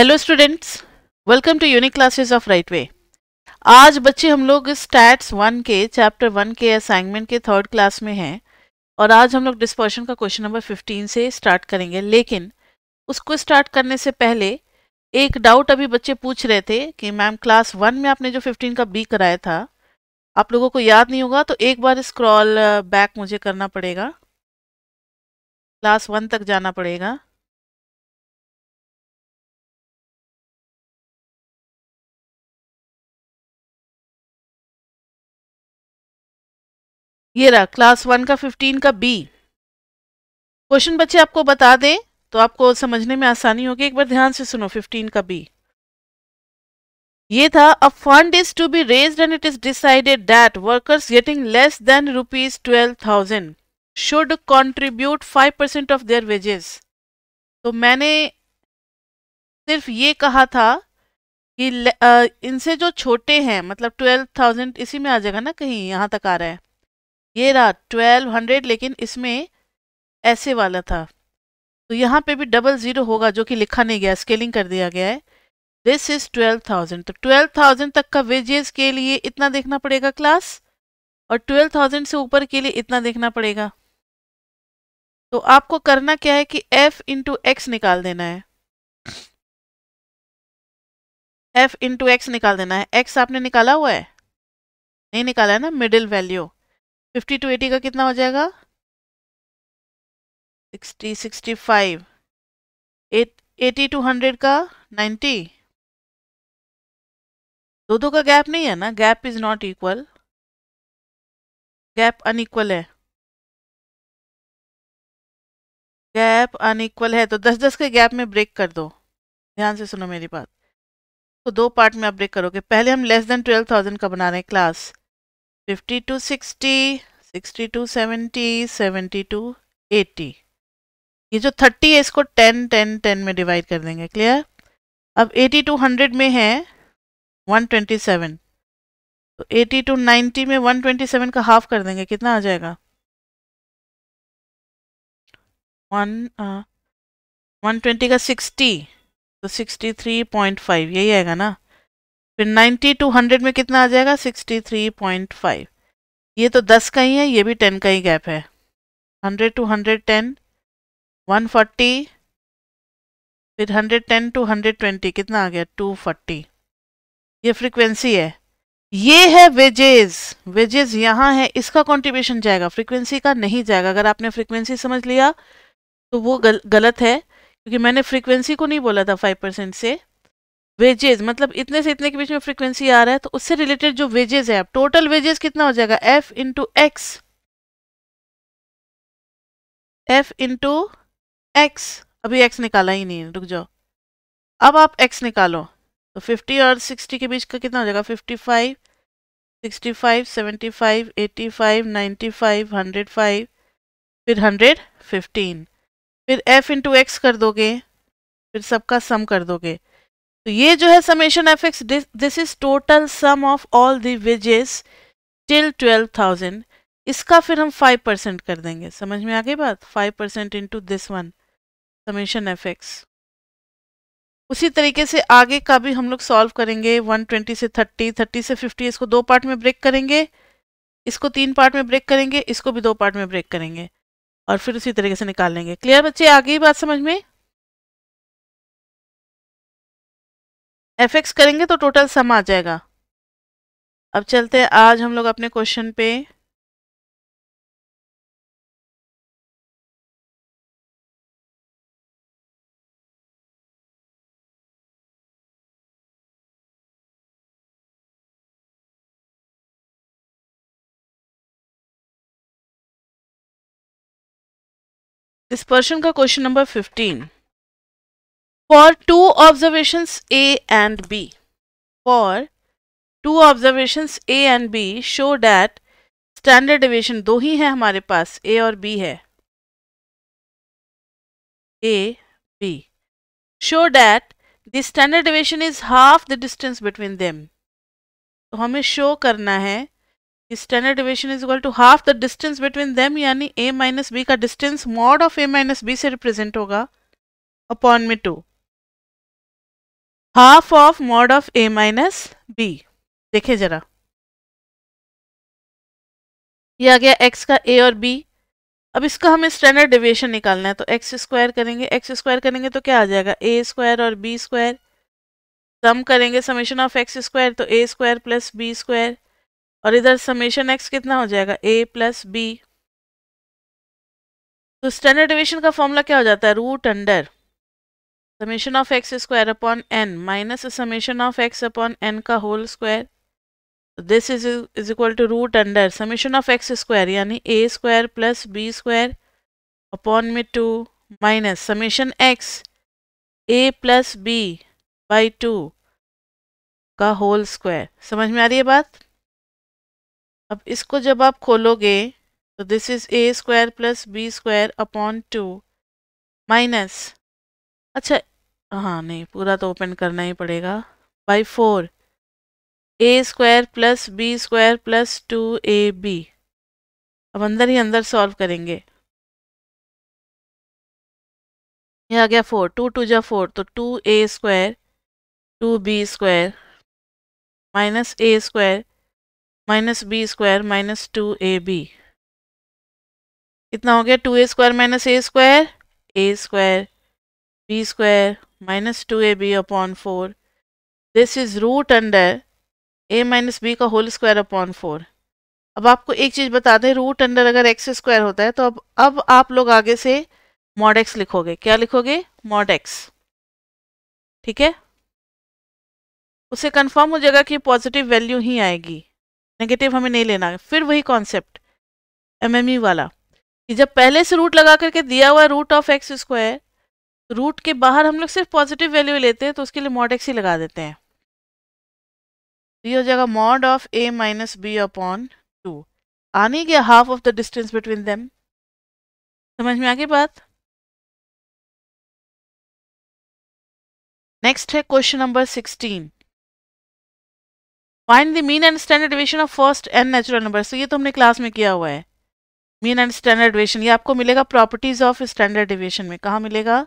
Hello students welcome to unique classes of right way आज बच्चे हम लोग स्टैट्स वन के चैप्टर वन के असाइनमेंट के थर्ड क्लास में हैं और आज हम लोग डिस्पर्शन का क्वेश्चन नंबर फिफ्टीन से स्टार्ट करेंगे लेकिन उसको स्टार्ट करने से पहले एक डाउट अभी बच्चे पूछ रहे थे कि मैम क्लास वन में आपने जो फिफ्टीन का बी कराया था आप लोगों को याद नहीं होगा तो एक बार स्क्रॉल बैक uh, मुझे करना पड़ेगा क्लास वन तक जाना पड़ेगा ये रहा क्लास वन का फिफ्टीन का बी क्वेश्चन बच्चे आपको बता दें तो आपको समझने में आसानी होगी एक बार ध्यान से सुनो फिफ्टीन का बी ये था a fund is to be raise and it is decided that workers getting less than rupees twelve thousand should contribute five percent of their wages तो मैंने सिर्फ ये कहा था कि इनसे जो छोटे हैं मतलब ट्वेल्व थाउजेंड इसी में आ जाएगा ना कहीं यहाँ तक आ रहा है ये रहा ट्वेल्व हंड्रेड लेकिन इसमें ऐसे वाला था तो यहाँ पे भी डबल ज़ीरो होगा जो कि लिखा नहीं गया स्केलिंग कर दिया गया है दिस इज़ ट्वेल्व थाउजेंड तो ट्वेल्व थाउजेंड तक का वेजेस के लिए इतना देखना पड़ेगा क्लास और ट्वेल्व थाउजेंड से ऊपर के लिए इतना देखना पड़ेगा तो आपको करना क्या है कि एफ इंटू एक्स निकाल देना है एफ इंटू एक्स निकाल देना है एक्स आपने निकाला हुआ है नहीं निकाला है ना middle value fifty to eighty का कितना हो जाएगा sixty sixty five eight eighty to hundred का नाइन्टी दो दो का गैप नहीं है ना gap is not equal gap unequal है गैप अनइक्वल है तो दस दस के गैप में ब्रेक कर दो ध्यान से सुनो मेरी बात तो दो पार्ट में आप ब्रेक करोगे पहले हम लेस देन ट्वेल्व थाउजेंड का बना रहे हैं class fifty to sixty sixty to seventy seventy to eighty ये जो थर्टी है इसको टेन टेन टेन में डिवाइड कर देंगे क्लियर अब एटी टू हंड्रेड में है वन ट्वेंटी सेवन तो एटी टू नाइन्टी में वन ट्वेंटी सेवन का हाफ कर देंगे कितना आ जाएगा वन वन ट्वेंटी का सिक्सटी तो सिक्सटी थ्री पॉइंट फाइव यही आएगा ना फिर नाइन्टी टू हंड्रेड में कितना आ जाएगा सिक्सटी थ्री पॉइंट फाइव ये तो दस का ही है ये भी टेन का ही गैप है hundred to hundred ten one forty फिर hundred ten to hundred twenty कितना आ गया टू फोर्टी ये फ्रीक्वेंसी है ये है वेजेस वेजेस यहाँ है इसका कॉन्ट्रीब्यूशन जाएगा फ्रीक्वेंसी का नहीं जाएगा अगर आपने फ्रीक्वेंसी समझ लिया तो वो गल, गलत है क्योंकि मैंने फ्रीक्वेंसी को नहीं बोला था फाइव परसेंट से वेजेस मतलब इतने से इतने के बीच में फ्रीक्वेंसी आ रहा है तो उससे रिलेटेड जो वेजेस है अब टोटल वेजेस कितना हो जाएगा F into X F into X अभी एक्स निकाला ही नहीं रुक जाओ अब आप एक्स निकालो तो फिफ्टी और सिक्सटी के बीच का कितना हो जाएगा fifty five sixty five seventy five eighty five ninety five hundred five फिर हंड्रेड फिफ्टीन फिर एफ इंटू एक्स कर दोगे फिर सबका सम कर दोगे तो ये जो है summation F X this is total sum of all the wages till twelve thousand इसका फिर हम फाइव परसेंट कर देंगे समझ में आ गई बात five percent into this one summation F X उसी तरीके से आगे का भी हम लोग सॉल्व करेंगे वन ट्वेंटी से थर्टी थर्टी से फिफ्टी इसको दो पार्ट में ब्रेक करेंगे इसको तीन पार्ट में ब्रेक करेंगे इसको भी दो पार्ट में ब्रेक करेंगे और फिर उसी तरीके से निकाल लेंगे क्लियर बच्चे आगे ही बात समझ में एफ एक्स करेंगे तो टोटल सम आ जाएगा अब चलते हैं आज हम लोग अपने क्वेश्चन पे इस पर्सन का question number fifteen for two observations A and B. For two observations A and B show that standard deviation दो ही है हमारे पास ए और बी है A B show that the standard deviation is half the distance between them तो हमें show करना है standard deviation is equal to half the distance between them यानी ए माइनस बी का distance mod of A minus B से represent होगा upon में two half of mod of A minus B देखे जरा ये आ गया एक्स का ए और बी अब इसका हमें स्टैंडर्ड डेविएशन निकालना है तो एक्स स्क्वायर करेंगे एक्स स्क्वायर करेंगे तो क्या आ जाएगा ए स्क्वायर और बी स्क्वायर सम करेंगे समेशन ऑफ एक्स स्क्वायर तो A square plus B square और इधर समेशन एक्स कितना हो जाएगा ए प्लस बी तो स्टैंडर्ड डिविजन का फॉर्मूला क्या हो जाता है root under summation of x square upon N minus summation of X upon N का whole square this is is equal to root under summation of x square यानी A square plus B square upon में two minus summation X A plus B by two का whole square समझ में आ रही है बात अब इसको जब आप खोलोगे तो this is A square plus B square upon two minus अच्छा हाँ नहीं पूरा तो ओपन करना ही पड़ेगा by four A square plus B square plus two A B अब अंदर ही अंदर सॉल्व करेंगे ये आ गया फोर टू टू जा फोर तो two A square two B square minus A square minus B square minus two A B कितना हो गया two A square minus A square A square B square minus two A B upon four this is root under A minus B का whole square upon four अब आपको एक चीज़ बता दें रूट अंडर अगर एक्स स्क्वायर होता है तो अब अब आप लोग आगे से मॉड एक्स लिखोगे क्या लिखोगे मॉड एक्स ठीक है उससे कंफर्म हो जाएगा कि पॉजिटिव वैल्यू ही आएगी नेगेटिव हमें नहीं लेना है फिर वही कॉन्सेप्ट एमएमई e वाला कि जब पहले से रूट लगा करके दिया हुआ root of x square root के बाहर हम लोग सिर्फ पॉजिटिव वैल्यू लेते हैं तो उसके लिए मॉड एक्स ही लगा देते हैं ये हो जाएगा mod of A minus B upon two आ नहीं गया half of the distance between them समझ में आ गई बात नेक्स्ट है question number sixteen find the mean and standard deviation of first and natural number तो ये तो हमने क्लास में किया हुआ है मीन एंड स्टैंडर्ड डिविएशन ये आपको मिलेगा प्रॉपर्टीज ऑफ स्टैंडर्ड डिविएशन में कहा मिलेगा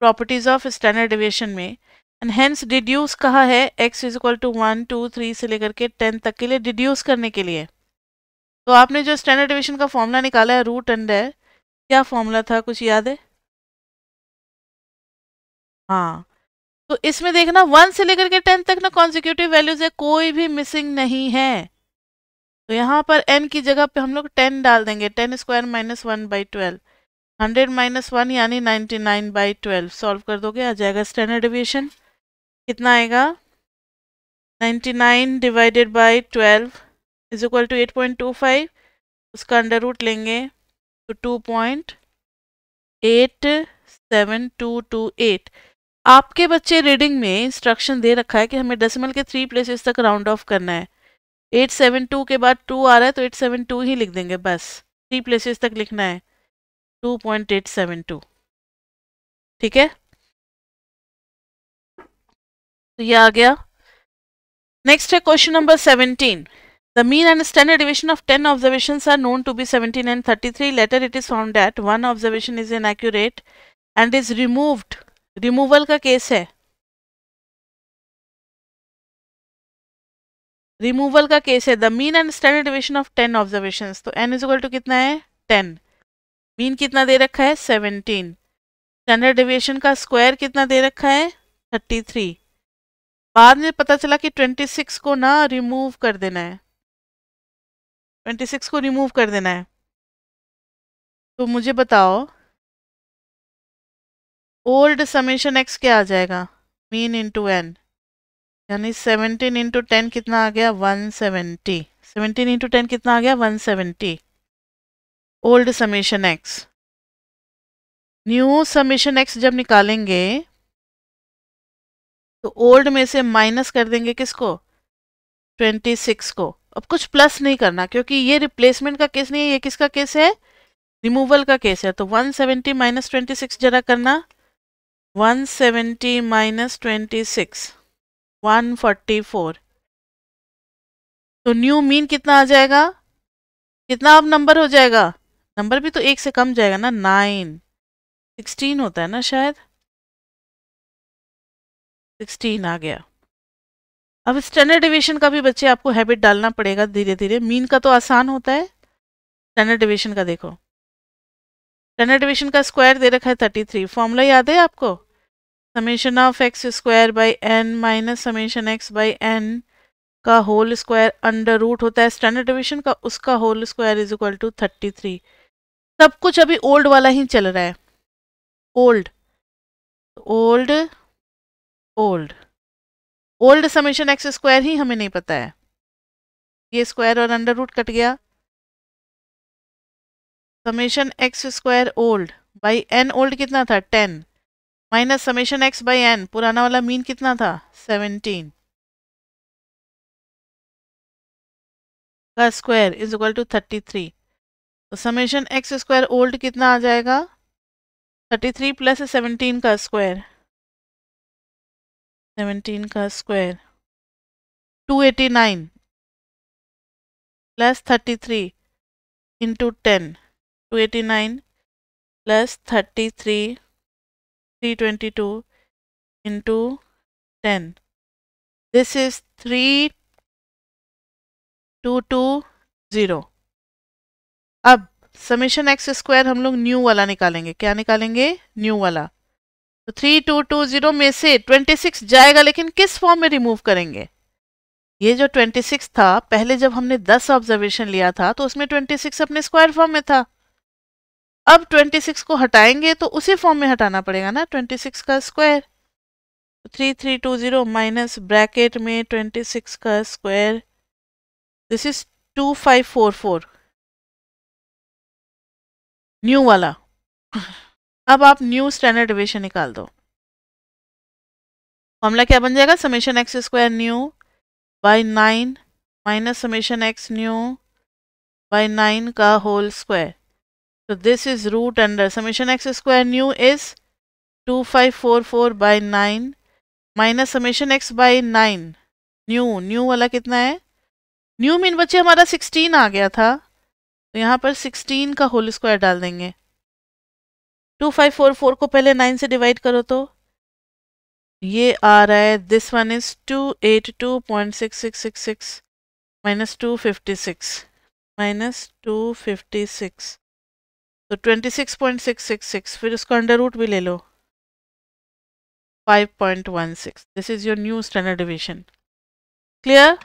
प्रॉपर्टीज ऑफ स्टैंडर्ड डिविएशन में एंड हैंस डिड्यूस कहा है X is equal to one two three से लेकर के टेन तक के लिए डिड्यूस करने के लिए तो आपने जो स्टैंडर्ड डिविएशन का फॉर्मूला निकाला है रूट अंडर क्या फॉर्मूला था कुछ याद है हाँ तो इसमें देखना वन से लेकर के टेन तक ना कॉन्जिक्यूटिव वैल्यूज है कोई भी मिसिंग नहीं है तो यहाँ पर एन की जगह पे हम लोग टेन डाल देंगे ten square minus one by twelve hundred minus one यानी ninety nine by twelve solve कर दोगे आ जाएगा स्टैंडर्ड डिविएशन कितना आएगा ninety nine divided by twelve is equal to eight point two five उसका अंडर रूट लेंगे तो two point eight seven two two eight आपके बच्चे रीडिंग में इंस्ट्रक्शन दे रखा है कि हमें डेसिमल के थ्री प्लेसेस तक राउंड ऑफ करना है एट सेवन टू के बाद टू आ रहा है तो एट सेवन टू ही लिख देंगे बस थ्री प्लेसेस तक लिखना है 2.872 ठीक है तो ये आ गया नेक्स्ट है question number 17 The mean and standard deviation of 10 observations are known to be 17 and 33. Later it is found that one observation is inaccurate and is removed. Removal का केस है रिमूवल का केस है the mean and standard division of ten observation तो N is equal to कितना है ten mean कितना दे रखा है सेवनटीन स्टैंडर्ड डिविएशन का स्क्वायर कितना दे रखा है थर्टी थ्री बाद में पता चला कि ट्वेंटी सिक्स को ना रिमूव कर देना है ट्वेंटी सिक्स को रिमूव कर देना है तो मुझे बताओ ओल्ड समेशन एक्स क्या आ जाएगा मीन इंटू एन यानी सेवनटीन इंटू टेन कितना आ गया one seventy seventeen into ten कितना आ गया one seventy old summation x new summation x जब निकालेंगे तो ओल्ड में से माइनस कर देंगे किसको ट्वेंटी सिक्स को अब कुछ प्लस नहीं करना क्योंकि ये रिप्लेसमेंट का केस नहीं है ये किसका केस है रिमूवल का केस है तो one seventy minus twenty six जरा करना one seventy minus twenty six one forty four तो न्यू मीन कितना आ जाएगा कितना अब नंबर हो जाएगा नंबर भी तो एक से कम जाएगा ना नाइन सिक्सटीन होता है ना शायद सिक्सटीन आ गया अब स्टैंडर्ड डिवीजन का भी बच्चे आपको हैबिट डालना पड़ेगा धीरे धीरे मीन का तो आसान होता है स्टैंडर्ड डिवीजन का देखो स्टैंडर्ड डिवीजन का स्क्वायर दे रखा है थर्टी थ्री फॉर्मूला याद है आपको summation of x square by n minus summation x by n का होल स्क्वायर अंडर रूट होता है स्टैंडर्ड डिवीजन का उसका whole square is equal to thirty three सब कुछ अभी ओल्ड वाला ही चल रहा है old old old old summation x square ही हमें नहीं पता है ये स्क्वायर और अंडर रूट कट गया summation x square old by n old कितना था ten minus summation x by n पुराना वाला मीन कितना था सेवनटीन का square is equal to thirty three तो समेशन एक्स स्क्वायर ओल्ड कितना आ जाएगा थर्टी थ्री प्लस सेवनटीन का स्क्वायर सेवनटीन का square two eighty nine plus thirty three into ten two eighty nine plus thirty three three twenty two into ten this is three two two zero अब summation x square हम लोग new वाला निकालेंगे क्या निकालेंगे new वाला तो three two to zero में से ट्वेंटी सिक्स जाएगा लेकिन किस फॉर्म में रिमूव करेंगे ये जो ट्वेंटी सिक्स था पहले जब हमने दस ऑब्जर्वेशन लिया था तो उसमें ट्वेंटी सिक्स अपने स्क्वायर फॉर्म में था अब ट्वेंटी सिक्स को हटाएंगे तो उसी फॉर्म में हटाना पड़ेगा ना ट्वेंटी सिक्स का square three three two zero minus bracket में ट्वेंटी सिक्स का square this is two five four four new वाला अब आप न्यू स्टैंडर्ड डिविजन निकाल दो फॉर्मूला क्या बन जाएगा summation x square new by nine minus summation x new by nine का होल स्क्वायर तो this is root under summation x square new is two five four four by nine minus summation x by nine new new वाला कितना है new mean बच्चे हमारा sixteen आ गया था तो यहाँ पर सिक्सटीन का होल स्क्वायर डाल देंगे टू फाइव फोर फोर को पहले नाइन से डिवाइड करो तो ये आ रहा है this one is two eight two point six six six six minus two fifty six minus two fifty six तो twenty six point six six six फिर उसको अंडर रूट भी ले लो five point one six this is your new standard division clear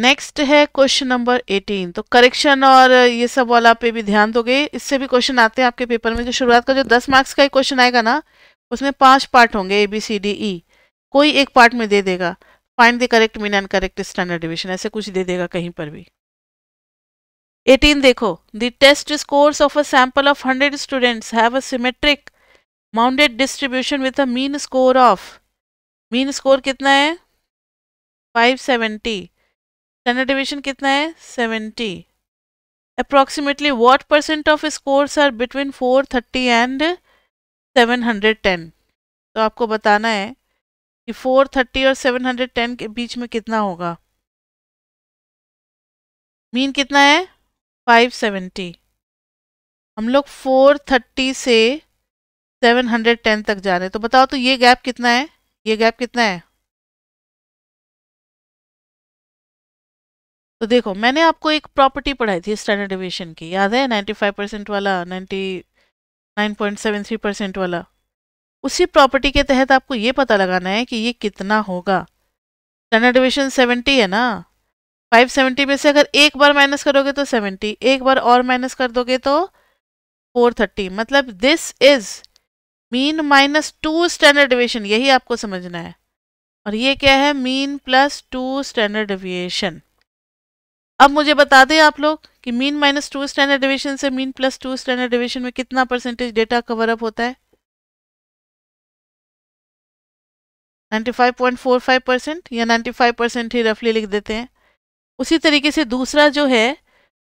next है question number eighteen तो correction और ये सब वाला पे भी ध्यान दोगे इससे भी क्वेश्चन आते हैं आपके पेपर में जो शुरुआत का जो दस मार्क्स का ही क्वेश्चन आएगा ना उसमें पांच पार्ट होंगे A B C D E कोई एक पार्ट में दे देगा find the correct mean and correct standard division ऐसे कुछ दे देगा कहीं पर भी एटीन देखो the test scores of a sample of hundred students have a symmetric mounted distribution with a mean score of mean score कितना है फाइव सेवेंटी स्टैंडर्ड डिविशन कितना है seventy approximately what percent of scores are between four thirty and seven hundred ten तो आपको बताना है कि four thirty और सेवन हंड्रेड टेन के बीच में कितना होगा मीन कितना है फाइव सेवेंटी हम लोग फोर थर्टी से सेवन हंड्रेड टेन तक जा रहे हैं तो बताओ तो ये गैप कितना है ये गैप कितना है तो देखो मैंने आपको एक प्रॉपर्टी पढ़ाई थी स्टैंडर्ड डिविशन की याद है 95 परसेंट वाला 99.73 परसेंट वाला उसी प्रॉपर्टी के तहत आपको ये पता लगाना है कि ये कितना होगा स्टैंडर्ड डिविशन 70 है ना 570 में से अगर एक बार माइनस करोगे तो 70 एक बार और माइनस कर दोगे तो 430 मतलब this is mean minus two standard division यही आपको समझना है और ये क्या है mean plus two standard deviation अब मुझे बता दें आप लोग कि mean minus two standard division से mean plus two standard division में कितना परसेंटेज डेटा कवर अप होता है 95.45 परसेंट या 95 परसेंट ही रफली लिख देते हैं उसी तरीके से दूसरा जो है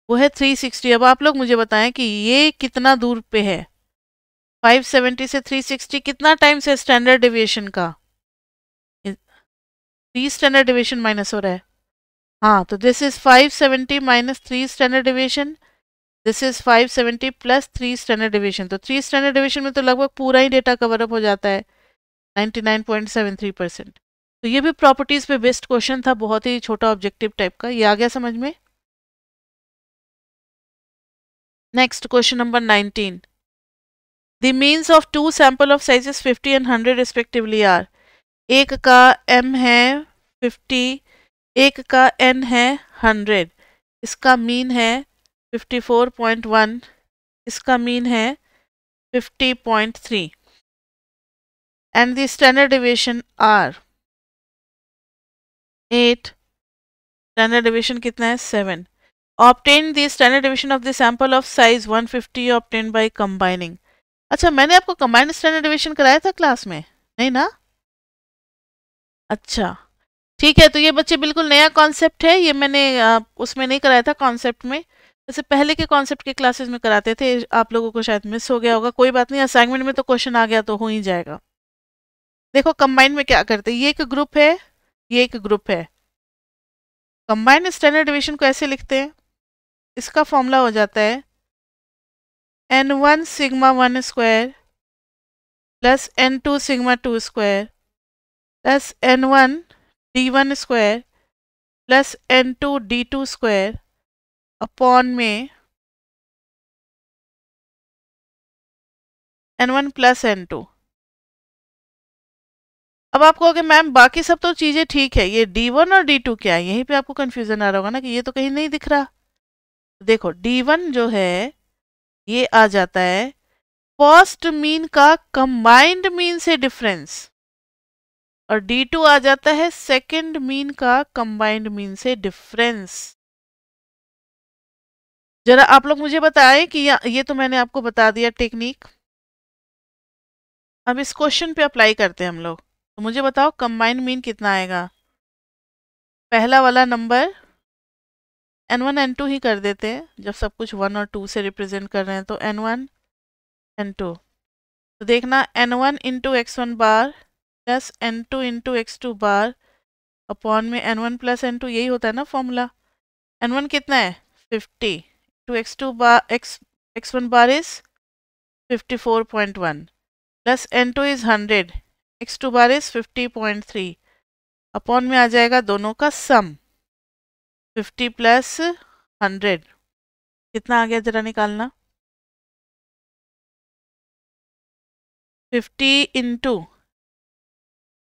वो है 360 अब आप लोग मुझे बताएं कि ये कितना दूर पे है 570 से 360 कितना टाइम से स्टैंडर्ड डिविएशन का थ्री स्टैंडर्ड डिविएशन माइनस हो रहा है हाँ तो this is 570 seventy minus three standard division this is 570 seventy plus three standard division तो थ्री स्टैंडर्ड डिवीजन में तो लगभग पूरा ही डेटा कवर अप हो जाता है 99.73 परसेंट तो ये भी प्रॉपर्टीज़ पे बेस्ड क्वेश्चन था बहुत ही छोटा ऑब्जेक्टिव टाइप का ये आ गया समझ में next question number nineteen the means of two sample of sizes fifty and hundred respectively are एक का एम है फिफ्टी एक का एन है हंड्रेड इसका मीन है फिफ्टी फोर पॉइंट वन इसका मीन है fifty point three and the standard deviation are eight standard deviation कितना है seven obtain the standard deviation of the sample of size one fifty obtain by combining अच्छा मैंने आपको combined standard deviation कराया था class में नहीं ना अच्छा ठीक है तो ये बच्चे बिल्कुल नया कॉन्सेप्ट है ये मैंने उसमें नहीं कराया था कॉन्सेप्ट में जैसे पहले के कॉन्सेप्ट के क्लासेस में कराते थे आप लोगों को शायद मिस हो गया होगा कोई बात नहीं असाइनमेंट में तो क्वेश्चन आ गया तो हो ही जाएगा देखो कंबाइंड में क्या करते हैं ये एक ग्रुप है ये एक ग्रुप है कंबाइंड स्टैंडर्ड डिवीजन को ऐसे लिखते हैं इसका फॉर्मूला हो जाता है n one sigma one square plus n two sigma two square plus n one d one square plus n two d two square upon में n one plus n two अब आप कहोगे मैम बाकी सब तो चीज़ें ठीक है ये डी वन और डी टू क्या है यहीं पे आपको कन्फ्यूज़न आ रहा होगा ना कि ये तो कहीं नहीं दिख रहा देखो डी वन जो है ये आ जाता है फर्स्ट मीन का कंबाइंड मीन से डिफरेंस और d2 आ जाता है सेकेंड मीन का कंबाइंड मीन से डिफरेंस जरा आप लोग मुझे बताएं कि ये तो मैंने आपको बता दिया टेक्निक अब इस क्वेश्चन पे अप्लाई करते हैं हम लोग तो मुझे बताओ कंबाइंड मीन कितना आएगा पहला वाला number n one n two ही कर देते हैं जब सब कुछ वन और टू से रिप्रेजेंट कर रहे हैं तो एन वन एन टू तो देखना n one into x one bar plus n two into x two bar upon में n one plus n two यही होता है ना फॉर्मूला एन वन कितना है fifty two x two bar x x one bar is fifty four point one plus n two is hundred x two bar is fifty point three upon में आ जाएगा दोनों का सम फिफ्टी प्लस हंड्रेड कितना आ गया ज़रा निकालना फिफ्टी इंटू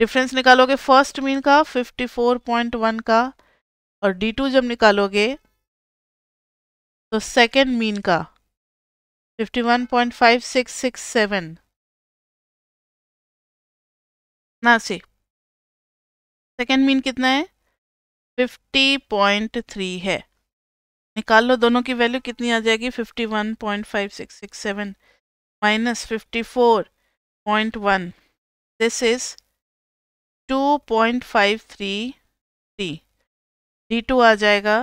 डिफरेंस निकालोगे फर्स्ट मीन का 54.1 का और डी टू जब निकालोगे तो सेकेंड मीन का 51.5667 ना सी सेकेंड मीन कितना है 50.3 है निकाल लो दोनों की वैल्यू कितनी आ जाएगी 51.5667 minus 54.1 this is two point five three three d two आ जाएगा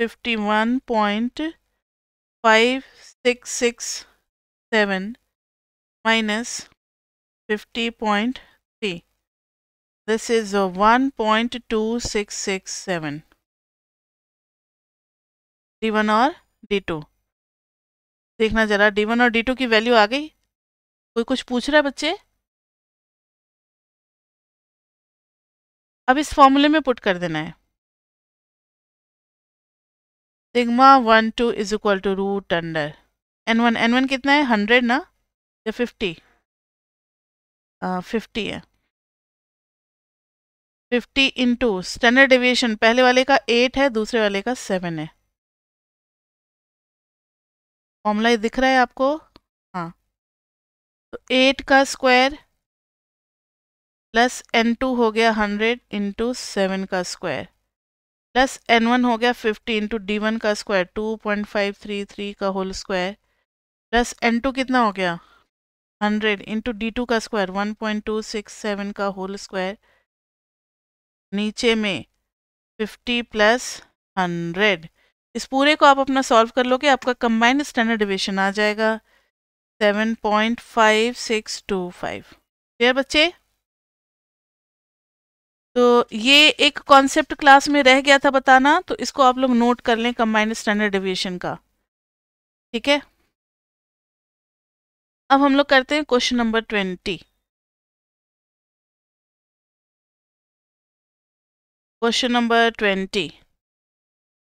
fifty one point five six six seven minus fifty point three this is one point two six six seven d one और d two देखना जरा d one और d two की value आ गई कोई कुछ पूछ रहा है बच्चे अब इस फॉर्मूले में पुट कर देना है sigma one two is equal to root under n one n one कितना है हंड्रेड ना या फिफ्टी फिफ्टी है फिफ्टी इंटू स्टैंडर्ड डेविएशन पहले वाले का एट है दूसरे वाले का सेवन है फॉर्मूला दिख रहा है आपको हाँ तो एट का स्क्वायर प्लस एन टू हो गया हंड्रेड इंटू सेवन का स्क्वायर प्लस एन वन हो गया फिफ्टी इंटू डी वन का square two point five three three का whole square plus n two कितना हो गया हंड्रेड इंटू डी टू का square one point two six seven का होल स्क्वायर नीचे में फिफ्टी प्लस हंड्रेड इस पूरे को आप अपना सॉल्व कर लोगे आपका कंबाइंड स्टैंडर्ड डिविजन आ जाएगा seven point five six two five clear बच्चे तो ये एक कॉन्सेप्ट क्लास में रह गया था बताना तो इसको आप लोग नोट कर लें कंबाइंड स्टैंडर्ड डेविएशन का ठीक है अब हम लोग करते हैं question number twenty question number twenty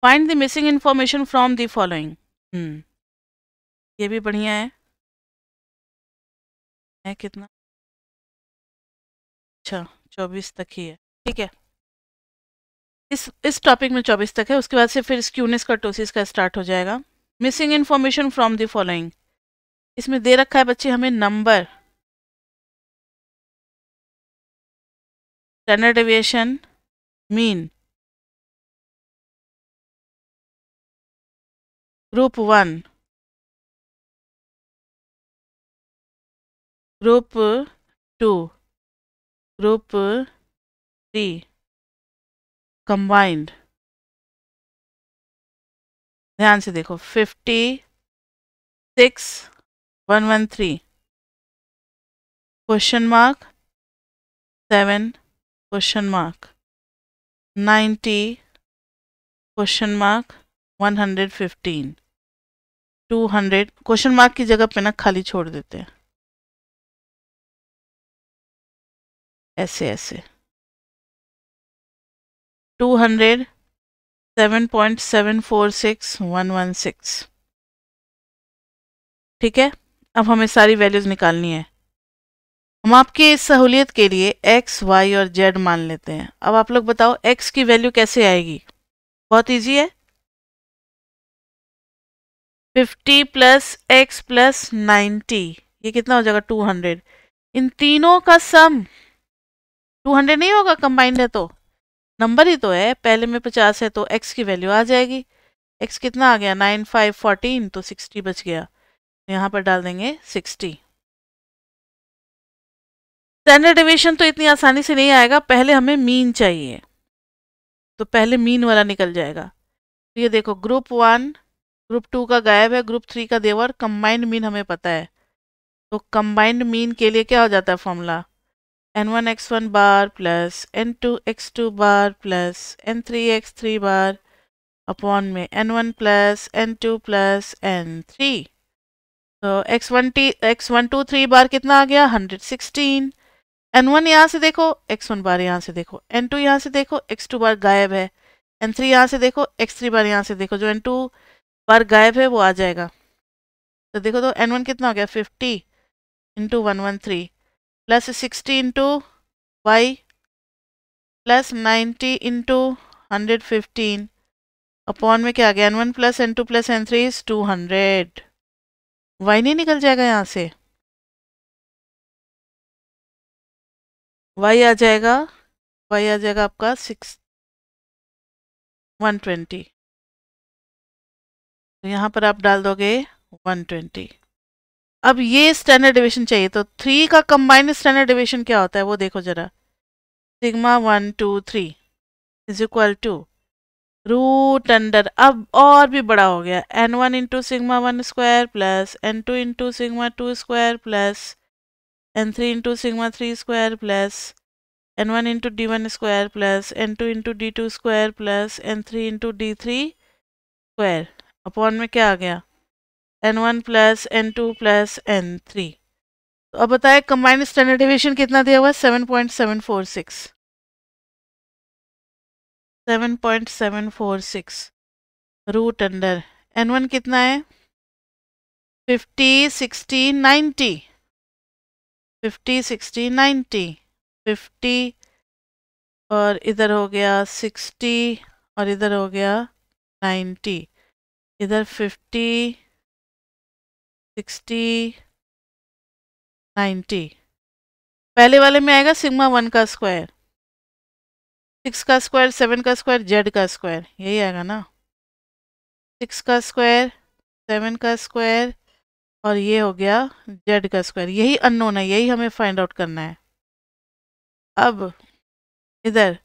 find the missing information from the following ये भी बढ़िया है है कितना अच्छा चौबीस तक ही है ठीक है इस इस टॉपिक में चौबीस तक है उसके बाद से फिर स्क्यूनेस का टोसिस का स्टार्ट हो जाएगा missing information from the following इसमें दे रखा है बच्चे हमें number standard aviation mean group one group two group C. Combined ध्यान से देखो fifty six one one three question mark seven question mark ninety question mark one hundred fifteen two hundred question mark की जगह पे ना खाली छोड़ देते हैं ऐसे ऐसे two hundred seven point seven four six one one six ठीक है अब हमें सारी वैल्यूज़ निकालनी है हम आपकी इस सहूलियत के लिए एक्स वाई और जेड मान लेते हैं अब आप लोग बताओ एक्स की वैल्यू कैसे आएगी बहुत इजी है fifty plus x plus ninety ये कितना हो जाएगा टू हंड्रेड इन तीनों का सम 200 हंड्रेड नहीं होगा कंबाइंड है तो नंबर ही तो है पहले में पचास है तो एक्स की वैल्यू आ जाएगी एक्स कितना आ गया नाइन फाइव फोर्टीन तो सिक्सटी बच गया यहाँ पर डाल देंगे सिक्सटी स्टैंडर्ड डिविएशन तो इतनी आसानी से नहीं आएगा पहले हमें मीन चाहिए तो पहले मीन वाला निकल जाएगा तो ये देखो ग्रुप वन ग्रुप टू का गायब है ग्रुप थ्री का देवर कंबाइंड मीन हमें पता है तो कंबाइंड मीन के लिए क्या हो जाता है formula n1 x1 bar plus n2 x2 bar plus n3 x3 bar upon में n1 plus n2 plus n3 तो x1 t x1 2 3 बार कितना आ गया 116 n1 यहाँ से देखो x1 बार यहाँ से देखो n2 यहाँ से देखो x2 बार गायब है n3 यहाँ से देखो x3 बार यहाँ से देखो जो n2 बार गायब है वो आ जाएगा तो देखो तो n1 कितना हो गया 50 two one one three plus sixty into y plus ninety into hundred fifteen upon में क्या आ गया n one plus n two plus n three is two hundred y नहीं निकल जाएगा यहाँ से वाई आ जाएगा वाई आ जाएगा आपका सिक्स वन ट्वेंटी यहाँ पर आप डाल दोगे वन ट्वेंटी अब ये स्टैंडर्ड डिवीजन चाहिए तो थ्री का कंबाइंड स्टैंडर्ड डिवीजन क्या होता है वो देखो जरा sigma one two three is equal to root under अब और भी बड़ा हो गया n one into sigma one square plus n two into sigma two square plus n three into sigma three square plus n one into d one square plus n two into d two square plus n three into d three square upon में क्या आ गया n one plus n two plus n three तो अब बताए combined standard deviation कितना दिया हुआ seven point seven four six seven point seven four six root under n one कितना है fifty sixty ninety fifty sixty ninety fifty और इधर हो गया सिक्सटी और इधर हो गया नाइन्टी इधर फिफ्टी सिक्सटी नाइन्टी पहले वाले में आएगा सिग्मा वन का स्क्वायर सिक्स का स्क्वायर सेवन का स्क्वायर जेड का स्क्वायर यही आएगा ना सिक्स का स्क्वायर सेवन का स्क्वायर और ये हो गया जेड का स्क्वायर यही अननोन है यही हमें फाइंड आउट करना है अब इधर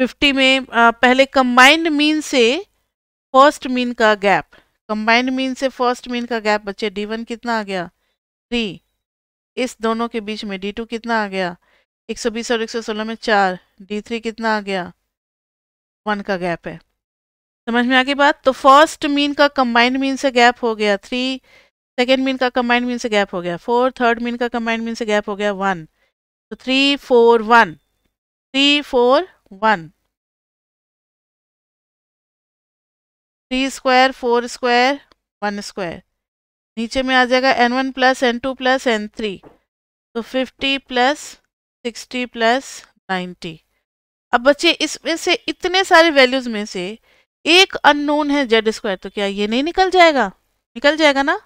फिफ्टी में आ, पहले कंबाइंड मीन से फर्स्ट मीन का गैप कंबाइंड मीन से फर्स्ट मीन का गैप बच्चे डी वन कितना आ गया थ्री इस दोनों के बीच में डी टू कितना आ गया एक सौ बीस और एक सौ सोलह में चार डी थ्री कितना आ गया वन का गैप है समझ में आ गई बात तो फर्स्ट मीन का कंबाइंड मीन से गैप हो गया थ्री सेकेंड मीन का कंबाइंड मीन से गैप हो गया फोर थर्ड मीन का कंबाइंड मीन से गैप हो गया वन तो three four one three four one three square four square one square नीचे में आ जाएगा n one plus n two plus n three तो fifty plus sixty plus ninety अब बच्चे इसमें से इतने सारे वैल्यूज़ में से एक अननोन है जेड स्क्वायर तो क्या ये नहीं निकल जाएगा निकल जाएगा ना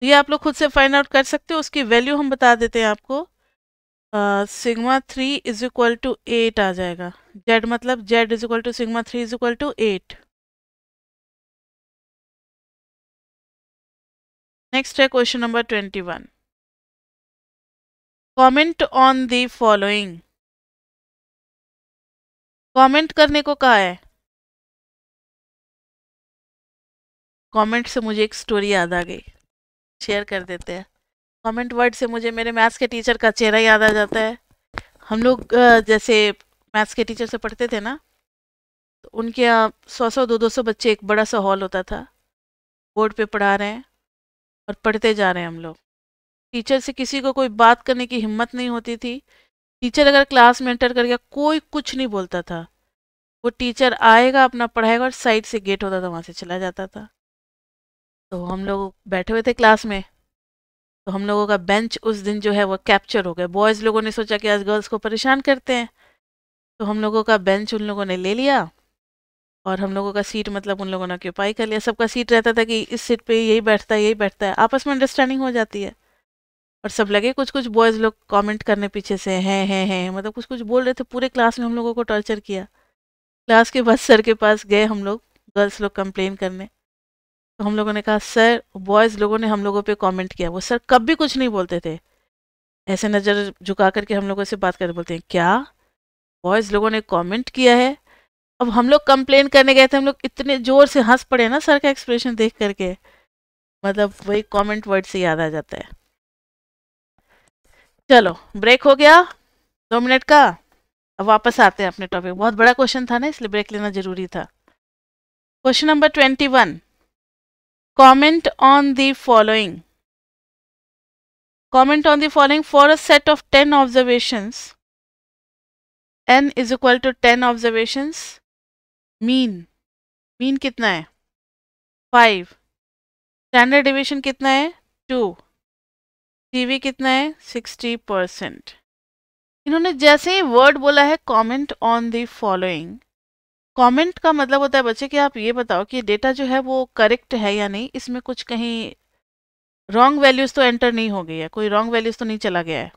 तो ये आप लोग खुद से फाइंड आउट कर सकते हो उसकी वैल्यू हम बता देते हैं आपको sigma three is equal to eight आ जाएगा जेड मतलब z is equal to sigma three is equal to eight next है question number twenty one comment on the following comment करने को कहा है कमेंट से मुझे एक स्टोरी याद आ गई शेयर कर देते हैं कमेंट वर्ड से मुझे मेरे मैथ्स के टीचर का चेहरा याद आ जाता है हम लोग जैसे मैथ्स के टीचर से पढ़ते थे ना तो उनके यहाँ सौ सौ दो दो सौ बच्चे एक बड़ा सा हॉल होता था बोर्ड पे पढ़ा रहे हैं और पढ़ते जा रहे हैं हम लोग टीचर से किसी को कोई बात करने की हिम्मत नहीं होती थी टीचर अगर क्लास में एंटर कर गया कोई कुछ नहीं बोलता था वो टीचर आएगा अपना पढ़ाएगा और साइड से गेट होता था वहाँ से चला जाता था तो हम लोग बैठे हुए थे क्लास में तो हम लोगों का बेंच उस दिन जो है वो कैप्चर हो गया बॉयज़ लोगों ने सोचा कि आज गर्ल्स को परेशान करते हैं तो हम लोगों का बेंच उन लोगों ने ले लिया और हम लोगों का सीट मतलब उन लोगों ने ऑक्यूपाई कर लिया सबका सीट रहता था कि इस सीट पे यही बैठता है यही बैठता है आपस में अंडरस्टैंडिंग हो जाती है और सब लगे कुछ कुछ बॉयज़ लोग कमेंट करने पीछे से हैं हैं हैं मतलब कुछ कुछ बोल रहे थे पूरे क्लास में हम लोगों को टॉर्चर किया क्लास के बाद सर के पास गए हम लोग गर्ल्स लोग कंप्लेन करने तो हम लोगों ने कहा सर बॉयज़ लोगों ने हम लोगों पर कॉमेंट किया वो सर कब भी कुछ नहीं बोलते थे ऐसे नज़र झुका करके हम लोगों से बात कर बोलते हैं क्या बॉयज़ लोगों ने कमेंट किया है अब हम लोग कंप्लेन करने गए थे हम लोग इतने ज़ोर से हंस पड़े ना सर का एक्सप्रेशन देख करके मतलब वही कमेंट वर्ड से याद आ जाता है चलो ब्रेक हो गया दो मिनट का अब वापस आते हैं अपने टॉपिक बहुत बड़ा क्वेश्चन था ना इसलिए ब्रेक लेना ज़रूरी था question number twenty one comment on the following comment on the following for a set of ten observations n is equal to ten observations mean mean कितना है फाइव स्टैंडर्ड डिविशन कितना है टू टीवी कितना है sixty percent इन्होंने जैसे ही word बोला है comment on the following comment का मतलब होता है बच्चे कि आप ये बताओ कि डेटा जो है वो करेक्ट है या नहीं इसमें कुछ कहीं रॉन्ग वैल्यूज़ तो एंटर नहीं हो गई है कोई रॉन्ग वैल्यूज़ तो नहीं चला गया है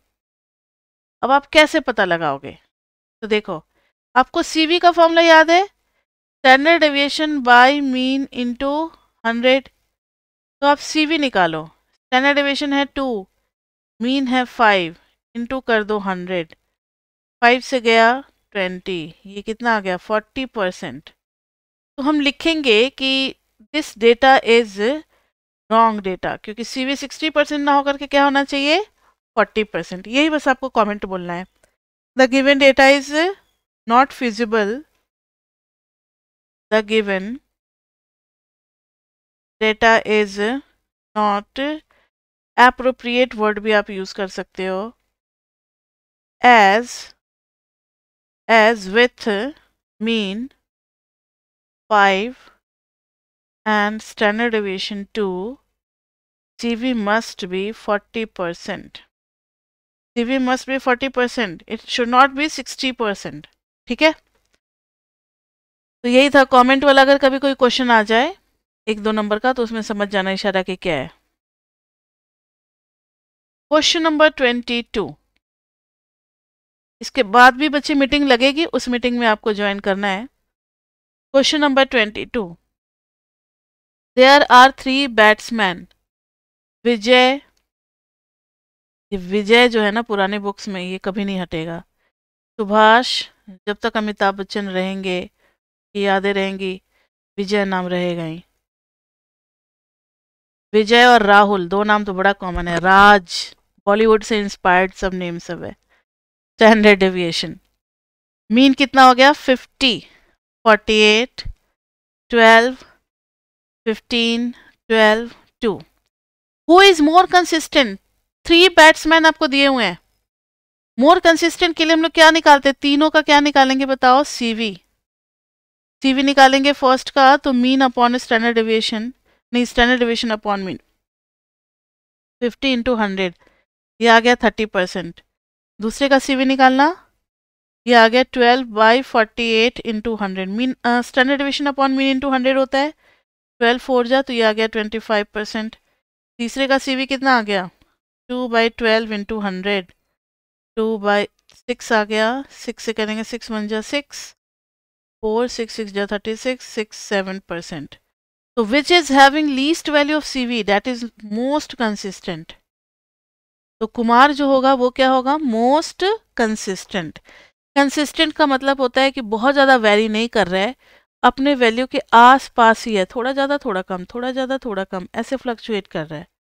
अब आप कैसे पता लगाओगे तो देखो आपको सी का फॉर्मूला याद है standard deviation by mean into hundred तो आप सी निकालो स्टैंडर्ड डेविएशन है टू मीन है फाइव इंटू कर दो हंड्रेड फाइव से गया ट्वेंटी ये कितना आ गया फोर्टी परसेंट तो हम लिखेंगे कि this data is wrong data क्योंकि सी वी सिक्सटी परसेंट ना होकर के क्या होना चाहिए फोर्टी परसेंट यही बस आपको कमेंट बोलना है the given data is not feasible the given data is not appropriate word भी आप use कर सकते हो as as with mean 5 and standard deviation 2 CV must be 40 percent CV must be forty percent it should not be sixty percent ठीक है तो यही था कमेंट वाला अगर कभी कोई क्वेश्चन आ जाए एक दो नंबर का तो उसमें समझ जाना इशारा कि क्या है क्वेश्चन नंबर ट्वेंटी टू इसके बाद भी बच्चे मीटिंग लगेगी उस मीटिंग में आपको ज्वाइन करना है question number twenty two there are three batsman Vijay ये विजय जो है ना पुराने बुक्स में ये कभी नहीं हटेगा सुभाष जब तक अमिताभ बच्चन रहेंगे ये यादें रहेंगी विजय नाम रहेगा ही विजय और राहुल दो नाम तो बड़ा कॉमन है राज बॉलीवुड से इंस्पायर्ड सब नेम सब है स्टैंडर्ड डेविएशन मीन कितना हो गया fifty forty eight twelve fifteen twelve two who is more consistent three batsman आपको दिए हुए हैं मोर कंसिस्टेंट के लिए हम लोग क्या निकालते हैं तीनों का क्या निकालेंगे बताओ सीवी सीवी निकालेंगे फर्स्ट का तो मीन अपॉन स्टैंडर्ड डिविएशन नहीं standard deviation upon mean fifty into hundred ये आ गया थर्टी परसेंट दूसरे का सीवी निकालना ये आ गया twelve by forty eight into hundred mean standard deviation upon mean into hundred होता है ट्वेल्व फोर जा तो ये आ गया ट्वेंटी फाइव परसेंट तीसरे का सीवी कितना आ गया two by twelve into hundred two by six आ गया सिक्स से करेंगे सिक्स वन जा सिक्स फोर सिक्स सिक्स जा thirty six six seven percent तो which is having least value of C V that is most consistent तो कुमार जो होगा वो क्या होगा मोस्ट कंसिस्टेंट कंसिस्टेंट का मतलब होता है कि बहुत ज़्यादा वेरी नहीं कर रहा है अपने वैल्यू के आस पास ही है थोड़ा ज़्यादा थोड़ा कम थोड़ा ज़्यादा थोड़ा कम ऐसे फ्लक्चुएट कर रहा है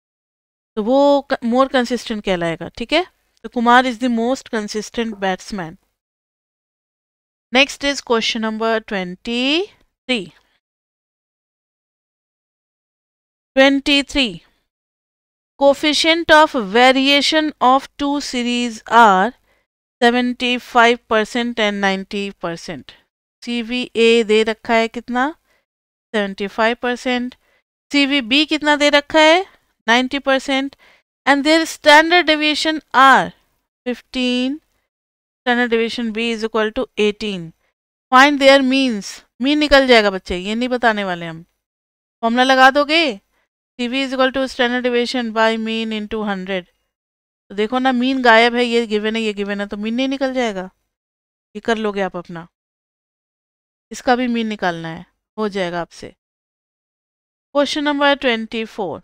तो वो मोर कंसिस्टेंट कहलाएगा ठीक है तो Kumar is the most consistent batsman next is question number twenty three twenty three coefficient of variation of two series are seventy five percent and ninety percent C V A दे रखा है कितना seventy five percent C V B कितना दे रखा है 90% and their standard deviation are 15 standard deviation b is equal to 18 find their means mean निकल जाएगा बच्चे ये नहीं बताने वाले हम फॉर्मूला लगा दोगे T V is equal to standard deviation by mean into hundred तो देखो ना मीन गायब है ये गिवन है ये गिवन है तो मीन नहीं निकल जाएगा ये कर लोगे आप अपना इसका भी मीन निकालना है हो जाएगा आपसे question number twenty four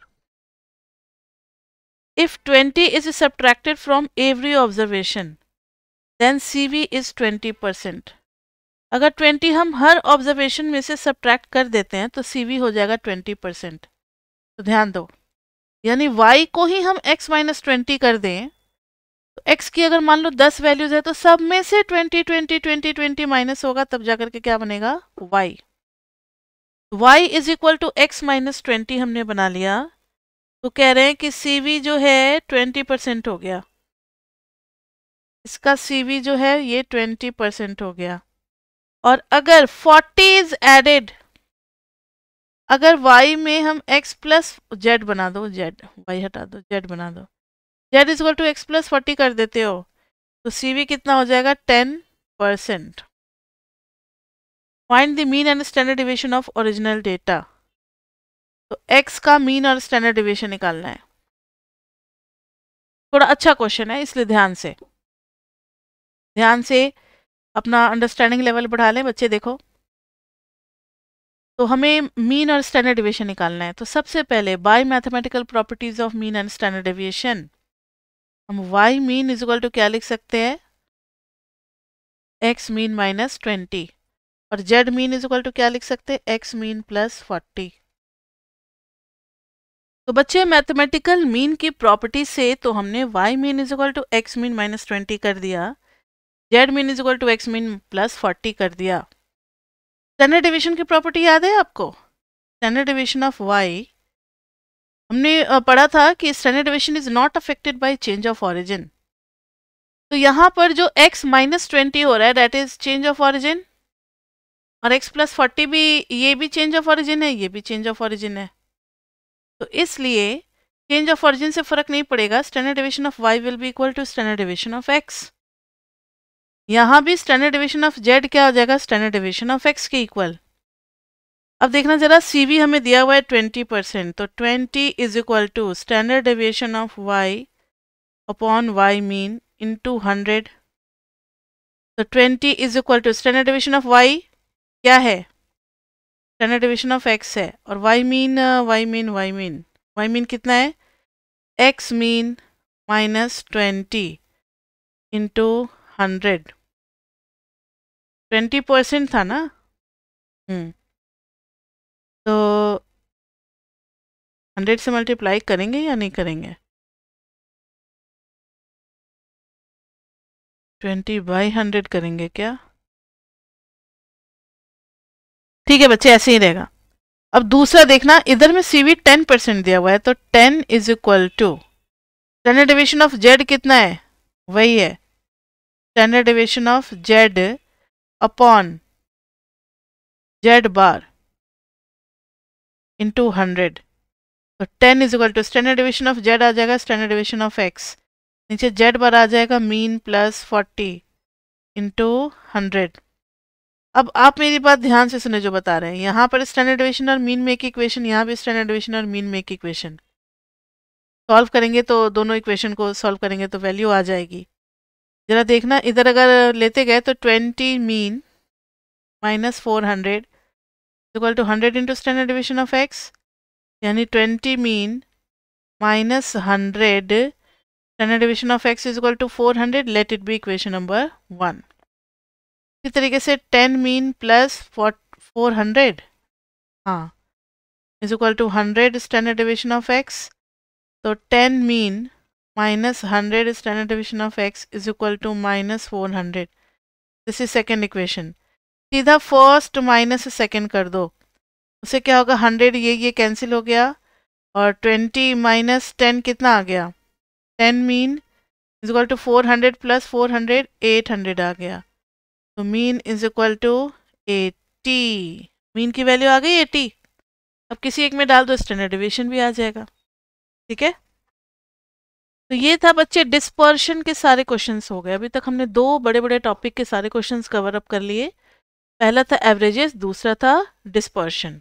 if twenty is subtracted from every observation then C V is twenty percent अगर ट्वेंटी हम हर ऑब्जर्वेशन में से सब्ट्रैक्ट कर देते हैं तो सी वी हो जाएगा ट्वेंटी परसेंट तो ध्यान दो यानी वाई को ही हम एक्स माइनस ट्वेंटी कर दें तो x की अगर मान लो दस वैल्यूज़ है तो सब में से twenty twenty twenty twenty minus होगा तब जाकर के क्या बनेगा y y is equal to x minus twenty हमने बना लिया तो कह रहे हैं कि सी जो है ट्वेंटी परसेंट हो गया इसका सी जो है ये ट्वेंटी परसेंट हो गया और अगर फोर्टी इज एडेड अगर वाई में हम एक्स प्लस जेड बना दो जेड वाई हटा दो जेड बना दो z is two x plus forty कर देते हो तो सी कितना हो जाएगा ten percent find the mean and standard division of original data तो एक्स का मीन और स्टैंडर्ड डिविएशन निकालना है थोड़ा अच्छा क्वेश्चन है इसलिए ध्यान से ध्यान से अपना अंडरस्टैंडिंग लेवल बढ़ा लें बच्चे देखो तो हमें मीन और स्टैंडर्ड डिविएशन निकालना है तो सबसे पहले by mathematical properties of mean and standard deviation हम y mean is equal to क्या लिख सकते हैं एक्स मीन माइनस ट्वेंटी और z mean is equal to क्या लिख सकते हैं एक्स मीन प्लस फोर्टी तो बच्चे मैथमेटिकल मीन की प्रॉपर्टी से तो हमने y mean is equal to x mean minus twenty कर दिया z mean is equal to x mean plus forty कर दिया स्टैंडर्ड डिवीजन की प्रॉपर्टी याद है आपको स्टैंडर्ड डिवीजन ऑफ y हमने पढ़ा था कि standard division is not affected by change of origin तो यहाँ पर जो x माइनस ट्वेंटी हो रहा है that is change of origin और x प्लस फोर्टी भी ये भी चेंज ऑफ ऑरिजिन है ये भी चेंज ऑफ ऑरिजिन है तो इसलिए चेंज ऑफ ऑरिजिन से फर्क नहीं पड़ेगा standard division of y will be equal to standard division of x यहाँ भी स्टैंडर्ड डिवीजन ऑफ जेड क्या हो जाएगा स्टैंडर्ड डिवीजन ऑफ एक्स के इक्वल अब देखना जरा सीवी हमें दिया हुआ है ट्वेंटी परसेंट तो twenty is equal to standard division of y upon y mean into hundred तो twenty is equal to standard division of y क्या है स्टैंडर्ड डिविशन ऑफ एक्स है और y mean y mean y mean y mean कितना है x mean minus twenty into hundred twenty percent था ना hmm। तो हंड्रेड से मल्टीप्लाई करेंगे या नहीं करेंगे ट्वेंटी बाई हंड्रेड करेंगे क्या ठीक है बच्चे ऐसे ही रहेगा अब दूसरा देखना इधर में सी वी टेन परसेंट दिया हुआ है तो ten is equal to standard division of z कितना है वही है standard division of z upon z bar into hundred तो ten is equal to standard division of z आ जाएगा स्टैंडर्ड डिविशन ऑफ एक्स नीचे जेड बार आ जाएगा mean plus forty into hundred अब आप मेरी बात ध्यान से सुने जो बता रहे हैं यहाँ पर स्टैंडर्ड डिविशन और मीन मेक इक्वेशन यहाँ भी स्टैंडर्ड डिविशन और मीन मेक इक्वेशन सॉल्व करेंगे तो दोनों इक्वेशन को सॉल्व करेंगे तो वैल्यू आ जाएगी ज़रा देखना इधर अगर लेते गए तो twenty mean minus four hundred equal to hundred into standard division of x यानी twenty mean minus hundred standard division of x is equal to four hundred let it be equation number one इसी तरीके से ten mean plus four hundred हाँ is equal to hundred standard division of x तो ten mean minus hundred standard division of x is equal to minus four hundred this is second equation सीधा first minus second कर दो उससे क्या होगा hundred ये ये कैंसिल हो गया और ट्वेंटी माइनस टेन कितना आ गया ten mean is equal to four hundred plus four hundred eight hundred आ गया तो mean is equal to eighty mean की वैल्यू आ गई एटी अब किसी एक में डाल दो स्टैंडर्ड डिविएशन भी आ जाएगा ठीक है तो ये था बच्चे डिस्पर्शन के सारे क्वेश्चंस हो गए अभी तक हमने दो बड़े बड़े टॉपिक के सारे क्वेश्चंस कवर अप कर लिए पहला था एवरेजेस दूसरा था डिस्पर्शन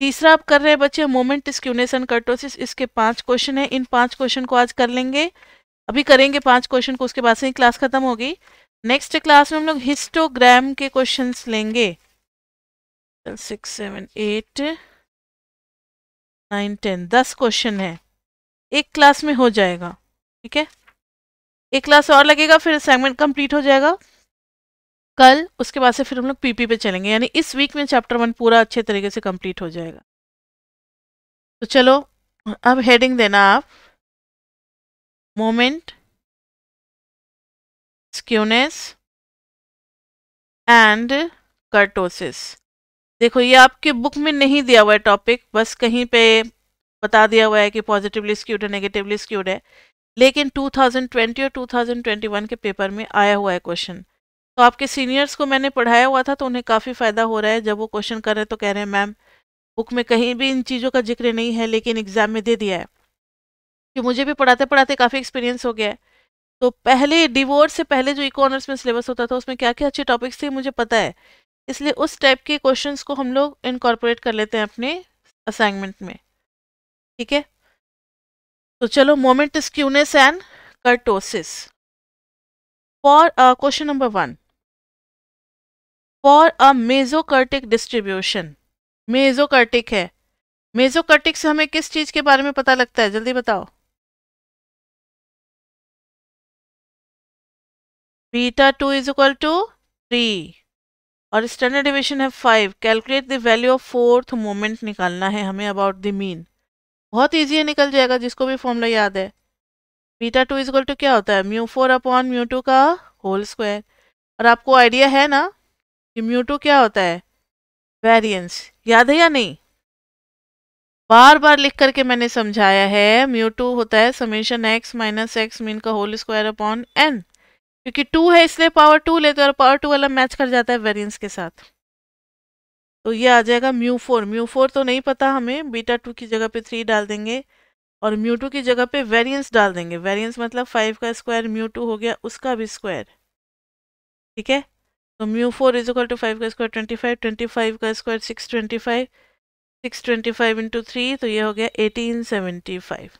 तीसरा आप कर रहे हैं बच्चे मोमेंट स्क्यूनेस एंड कर्टोसिस इसके पांच क्वेश्चन है इन पांच क्वेश्चन को आज कर लेंगे अभी करेंगे पांच क्वेश्चन को उसके बाद से ही क्लास खत्म होगी नेक्स्ट क्लास में हम लोग हिस्टोग्राम के क्वेश्चंस लेंगे six seven eight nine ten दस क्वेश्चन है एक क्लास में हो जाएगा ठीक है एक क्लास और लगेगा फिर असाइनमेंट कंप्लीट हो जाएगा कल उसके बाद से फिर हम लोग पीपी पे चलेंगे यानी इस वीक में चैप्टर वन पूरा अच्छे तरीके से कंप्लीट हो जाएगा तो चलो अब हेडिंग देना आप मोमेंट स्क्यूनेस एंड कर्टोसिस देखो ये आपके बुक में नहीं दिया हुआ है टॉपिक बस कहीं पे बता दिया हुआ है कि पॉजिटिवली स्क्यूड है नेगेटिवली स्क्यूड है लेकिन 2020 और 2021 के पेपर में आया हुआ है क्वेश्चन तो आपके सीनियर्स को मैंने पढ़ाया हुआ था तो उन्हें काफ़ी फ़ायदा हो रहा है जब वो क्वेश्चन कर रहे हैं तो कह रहे हैं मैम बुक में कहीं भी इन चीज़ों का जिक्र नहीं है लेकिन एग्ज़ाम में दे दिया है कि मुझे भी पढ़ाते पढ़ाते काफ़ी एक्सपीरियंस हो गया है तो पहले डिवोर्स से पहले जो ऑनर्स में सिलेबस होता था उसमें क्या क्या अच्छे टॉपिक्स थे मुझे पता है इसलिए उस टाइप के क्वेश्चन को हम लोग इनकॉर्पोरेट कर लेते हैं अपने असाइनमेंट में ठीक है तो चलो moment skewness and kurtosis for question number one for a mesokurtic distribution mesokurtic है मेजोकर्टिक से हमें किस चीज़ के बारे में पता लगता है जल्दी बताओ beta two is equal to three और स्टैंडर्ड डिविशन है five calculate the value of fourth moment निकालना है हमें अबाउट द मीन बहुत ईजी है निकल जाएगा जिसको भी फॉर्मूला याद है beta two is equal to क्या होता है mu four upon mu two का होल स्क्वायर और आपको आइडिया है ना कि म्यू टू क्या होता है वेरियंस याद है या नहीं बार बार लिख करके मैंने समझाया है म्यू टू होता है summation x minus x mean का होल स्क्वायर अपॉन एन क्योंकि टू है इसलिए पावर टू लेते हैं और पावर टू वाला मैच कर जाता है वेरियंस के साथ तो ये आ जाएगा म्यू फोर म्यू फोर तो नहीं पता हमें बीटा टू की जगह पे थ्री डाल देंगे और म्यू टू की जगह पे वेरिएंस डाल देंगे वेरिएंस मतलब फाइव का स्क्वायर म्यू टू हो गया उसका भी स्क्वायर ठीक है तो mu four is equal to five का square twenty five twenty five का square six twenty five six twenty five into three तो ये हो गया eighteen seventy five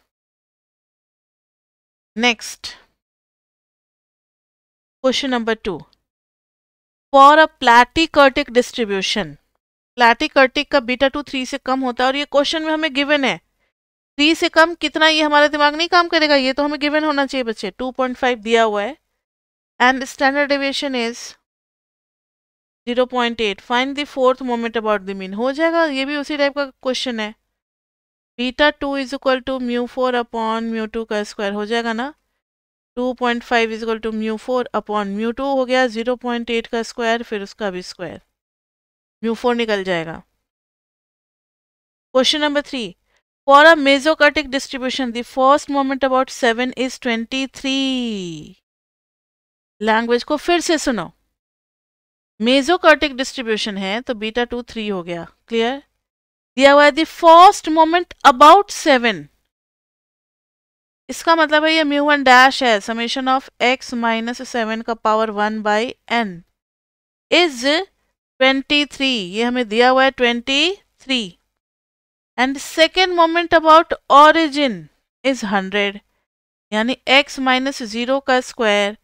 next question number two for a platykurtic distribution platykurtic का beta to three से कम होता है और ये क्वेश्चन में हमें गिवन है थ्री से कम कितना ये हमारा दिमाग नहीं काम करेगा ये तो हमें गिवन होना चाहिए बच्चे टू पॉइंट फाइव दिया हुआ है and standard deviation is zero point eight find the fourth moment about the mean हो जाएगा ये भी उसी टाइप का क्वेश्चन है beta two is equal to mu four upon mu two का स्क्वायर हो जाएगा ना two point five equal to mu four upon mu two हो गया ज़ीरो पॉइंट एट का स्क्वायर फिर उसका भी स्क्वायर म्यू फोर निकल जाएगा question number three for a mesokurtic distribution the first moment about seven is twenty three language को फिर से सुनो मेजोकार्टिक डिस्ट्रीब्यूशन है तो बीटा टू थ्री हो गया क्लियर दिया हुआ है the first moment about seven इसका मतलब है ये म्यू वन डैश है summation of x minus seven का power one by n is twenty three ये हमें दिया हुआ है twenty three and second moment about origin is hundred यानी एक्स माइनस ज़ीरो का square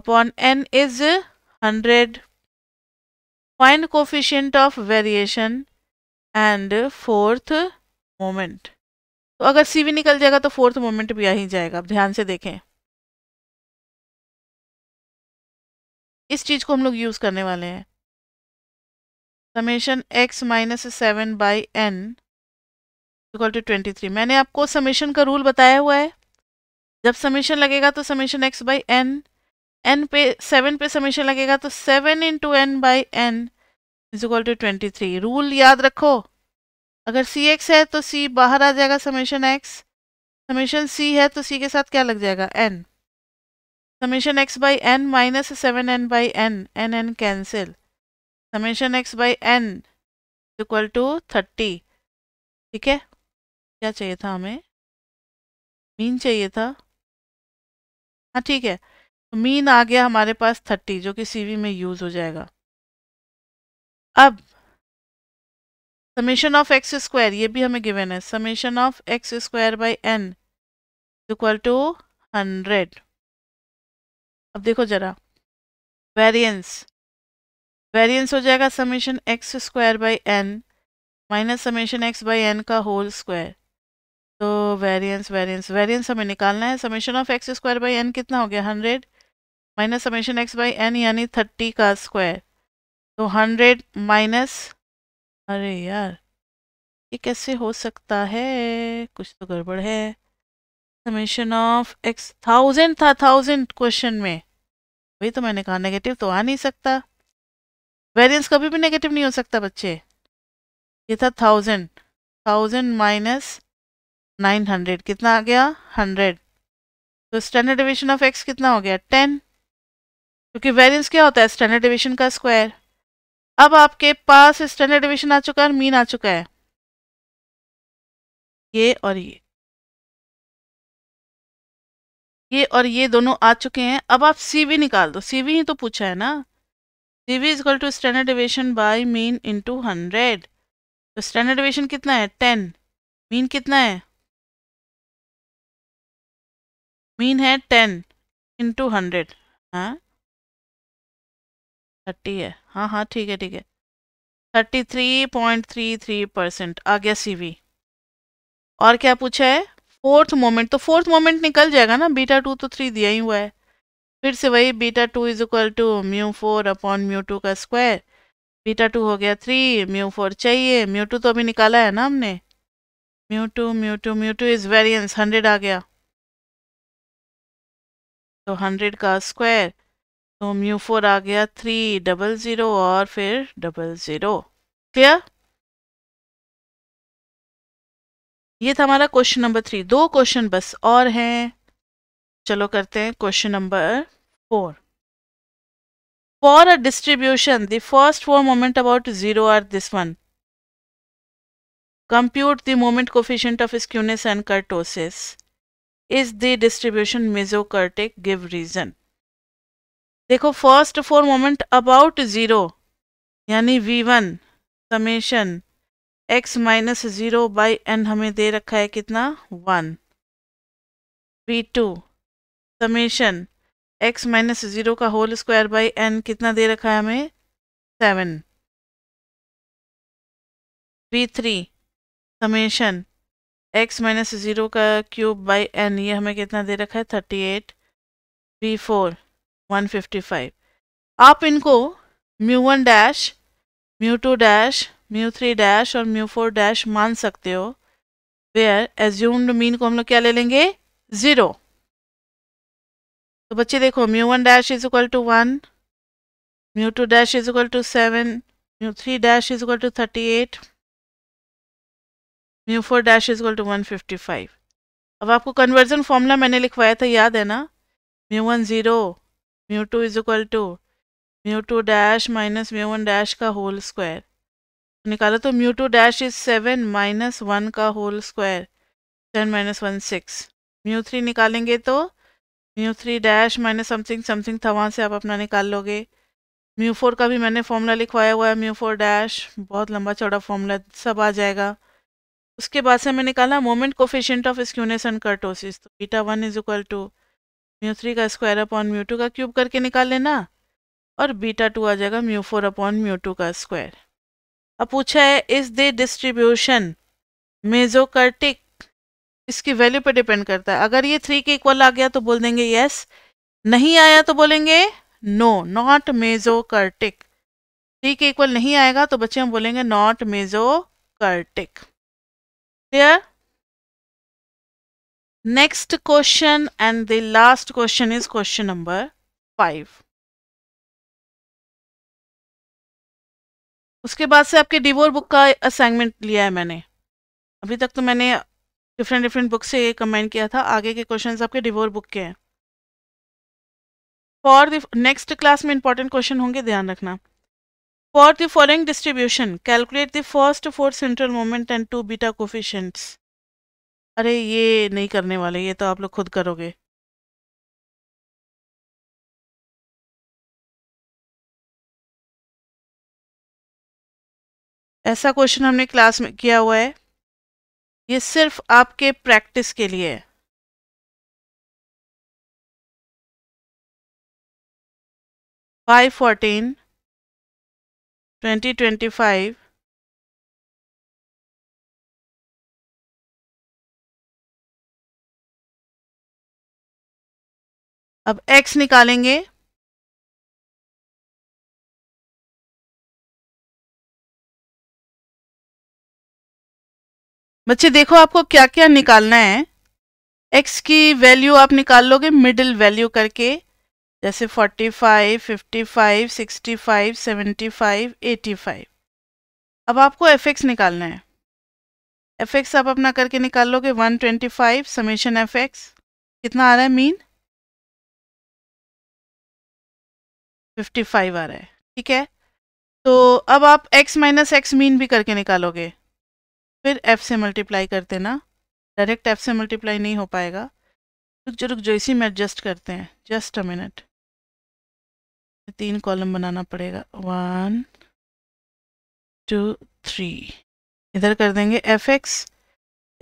upon n is hundred find coefficient of variation and fourth moment तो अगर सी भी निकल जाएगा तो फोर्थ मोमेंट भी आ ही जाएगा आप ध्यान से देखें इस चीज़ को हम लोग यूज़ करने वाले हैं summation x minus seven by n equal to twenty three मैंने आपको समेशन का रूल बताया हुआ है जब समेशन लगेगा तो summation x by n n पे सेवन पे समेशन लगेगा तो seven into n by n is equal to twenty three rule याद रखो अगर सी एक्स है तो सी बाहर आ जाएगा समेशन एक्स समेशन सी है तो सी के साथ क्या लग जाएगा n summation x by n minus seven n by n n n cancel summation x by n equal to thirty ठीक है क्या चाहिए था हमें मीन चाहिए था हाँ ठीक है तो मीन आ गया हमारे पास थर्टी जो कि सीवी में यूज़ हो जाएगा अब समेशन ऑफ एक्स स्क्वायर ये भी हमें गिवन है summation of x square by n equal to hundred अब देखो जरा वेरियंस वेरियंस हो जाएगा summation x square by n minus summation x by n का होल स्क्वायर तो वेरियंस वेरियंस वेरियंस हमें निकालना है summation of x square by n कितना हो गया hundred minus summation x by n यानी थर्टी का स्क्वायर तो हंड्रेड माइनस अरे यार ये कैसे हो सकता है कुछ तो गड़बड़ है समेशन ऑफ एक्स थाउजेंड था थाउजेंड क्वेश्चन में वही तो मैंने कहा नेगेटिव तो आ नहीं सकता वेरियंस कभी भी नेगेटिव नहीं हो सकता बच्चे ये था thousand thousand minus nine hundred कितना आ गया हंड्रेड तो स्टैंडर्ड डिविशन ऑफ एक्स कितना हो गया टेन क्योंकि वेरियंस क्या होता है स्टैंडर्ड डिविजन का स्क्वायर अब आपके पास स्टैंडर्ड डिविशन आ चुका है और मीन आ चुका है ये और ये ये और ये दोनों आ चुके हैं अब आप सीवी निकाल दो सीवी ही तो पूछा है ना CV is equal to standard division by mean into hundred तो स्टैंडर्ड डिविशन कितना है टेन मीन कितना है मीन है टेन इंटू हंड्रेड हाँ थर्टी है हाँ हाँ ठीक है ठीक है thirty three point three three percent आ गया सी और क्या पूछा है फोर्थ मोमेंट तो फोर्थ मोमेंट निकल जाएगा ना बीटा टू तो थ्री दिया ही हुआ है फिर से वही beta two is equal to mu four upon mu two का स्क्वायर बीटा टू हो गया थ्री म्यू फोर चाहिए म्यू टू तो अभी निकाला है ना हमने mu two mu two mu two is variance hundred आ गया तो हंड्रेड का स्क्वायर तो म्यू फोर आ गया थ्री डबल ज़ीरो और फिर डबल ज़ीरो क्लियर ये था हमारा क्वेश्चन नंबर थ्री दो क्वेश्चन बस और हैं चलो करते हैं question number four for a distribution the first four moment about zero are this one compute the moment coefficient of skewness and kurtosis is the distribution mesokurtic give reason देखो first four moment about zero यानी v one summation x minus zero by n हमें दे रखा है कितना one v two summation x minus zero का whole square by n कितना दे रखा है हमें seven v three summation x minus zero का क्यूब बाई एन ये हमें कितना दे रखा है थर्टी एट वी फोर 155 आप इनको mu one dash mu two dash mu three dash और म्यू फोर डैश मान सकते हो वेयर एज्यूम्ड मीन को हम लोग क्या ले लेंगे ज़ीरो तो बच्चे देखो mu one dash is equal to one mu two dash is equal to seven mu three dash is equal to thirty eight mu four dash is equal to one fifty five अब आपको conversion formula मैंने लिखवाया था याद है ना mu one zero mu two is equal to mu two dash minus mu one dash का whole square निकालो तो mu two dash is seven minus one का whole square seven minus one six mu three निकालेंगे तो mu three dash minus something something था वहाँ से आप अपना निकाल लोगे म्यू फोर का भी मैंने फॉर्मूला लिखवाया हुआ है म्यू फोर डैश बहुत लंबा चौड़ा फॉर्मूला सब आ जाएगा उसके बाद से मैंने निकाला moment coefficient of skewness and kurtosis तो beta one is equal to mu three का स्क्वायर अपॉन म्यू टू का क्यूब करके निकाल लेना और बीटा टू आ जाएगा mu four upon mu two का स्क्वायर अब पूछा है इस दे डिस्ट्रीब्यूशन मेजोकर्टिक इसकी वैल्यू पे डिपेंड करता है अगर ये थ्री के इक्वल आ गया तो बोल देंगे यस नहीं आया तो बोलेंगे नो नॉट मेजोकर्टिक थ्री के इक्वल नहीं आएगा तो बच्चे हम बोलेंगे not mesokurtic clear next question and the last question is question number five उसके बाद से आपके डिवोर बुक का असाइनमेंट लिया है मैंने अभी तक तो मैंने डिफरेंट डिफरेंट बुक से कमेंट किया था आगे के क्वेश्चंस आपके डिवोर बुक के हैं फॉर द नेक्स्ट क्लास में इंपॉर्टेंट क्वेश्चन होंगे ध्यान रखना for the following distribution calculate the first four central moment and two beta coefficients अरे ये नहीं करने वाले ये तो आप लोग खुद करोगे ऐसा क्वेश्चन हमने क्लास में किया हुआ है ये सिर्फ आपके प्रैक्टिस के लिए है five fourteen twenty twenty five अब x निकालेंगे बच्चे देखो आपको क्या क्या निकालना है x की वैल्यू आप निकाल लोगे मिडिल वैल्यू करके जैसे 45, 55, 65, 75, 85। अब आपको एफ एक्स निकालना है एफ एक्स आप अपना करके निकाल लोगे 125 समेशन एफ एक्स कितना आ रहा है मीन फिफ्टी फाइव आ रहा है ठीक है तो अब आप x माइनस एक्स मीन भी करके निकालोगे फिर f से मल्टीप्लाई कर देना डायरेक्ट f से मल्टीप्लाई नहीं हो पाएगा रुक जो रुक जो इसी में एडजस्ट करते हैं जस्ट अ मिनट तीन कॉलम बनाना पड़ेगा वन टू थ्री इधर कर देंगे एफ एक्स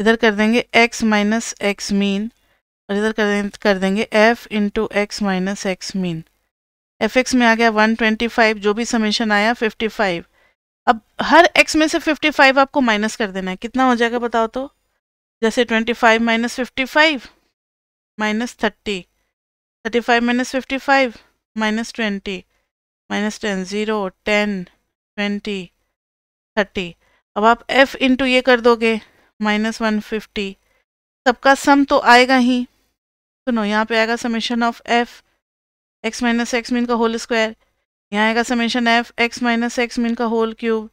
इधर कर देंगे x माइनस एक्स मीन और इधर कर देंगे f into x minus x mean f x में आ गया 125 जो भी समेशन आया 55 अब हर एक्स में से 55 आपको माइनस कर देना है कितना हो जाएगा बताओ तो जैसे 25 minus fifty five minus thirty thirty five minus fifty five minus twenty minus ten zero ten twenty thirty अब आप एफ़ इंटू ये कर दोगे माइनस वन फिफ्टी सबका सम तो आएगा ही सुनो यहाँ पे आएगा summation of f x minus x mean का होल स्क्वायर यहाँ आएगा summation F x minus x mean का होल क्यूब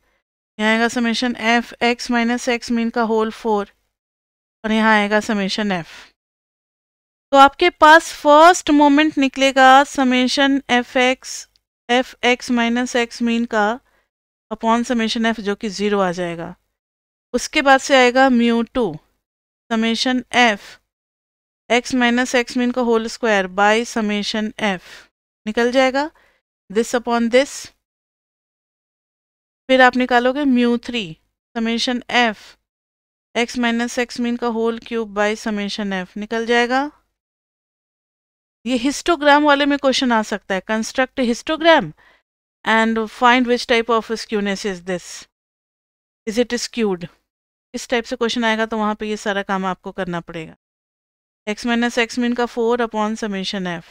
यहाँ आएगा summation F x minus x mean का होल फोर और यहाँ आएगा समेशन एफ तो आपके पास फर्स्ट मोमेंट निकलेगा summation F x f x minus x mean का अपॉन समेशन एफ जो कि ज़ीरो आ जाएगा उसके बाद से आएगा mu to summation F x minus x mean का whole square by summation f निकल जाएगा दिस अपॉन दिस फिर आप निकालोगे mu three summation F x minus x mean का whole cube by summation f निकल जाएगा ये हिस्टोग्राम वाले में क्वेश्चन आ सकता है construct histogram and find which type of skewness is this is it skewed इस टाइप से क्वेश्चन आएगा तो वहाँ पे ये सारा काम आपको करना पड़ेगा एक्स माइनस एक्स मिन का फोर अपॉन समेशन एफ